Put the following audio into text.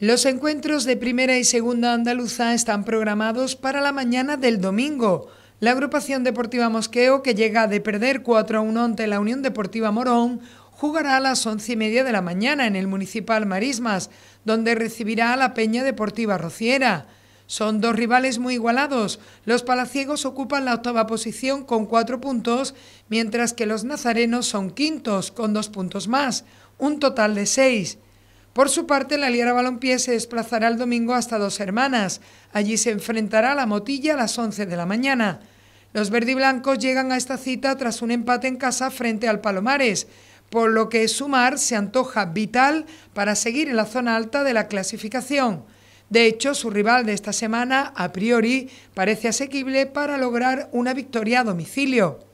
Los encuentros de primera y segunda andaluza están programados para la mañana del domingo. La agrupación deportiva Mosqueo, que llega de perder 4 a 1 ante la Unión Deportiva Morón, jugará a las once y media de la mañana en el Municipal Marismas, donde recibirá a la Peña Deportiva Rociera. Son dos rivales muy igualados. Los palaciegos ocupan la octava posición con cuatro puntos, mientras que los nazarenos son quintos con dos puntos más, un total de seis. Por su parte, la Liera Balompié se desplazará el domingo hasta Dos Hermanas. Allí se enfrentará a la Motilla a las 11 de la mañana. Los verdiblancos llegan a esta cita tras un empate en casa frente al Palomares, por lo que sumar se antoja vital para seguir en la zona alta de la clasificación. De hecho, su rival de esta semana, a priori, parece asequible para lograr una victoria a domicilio.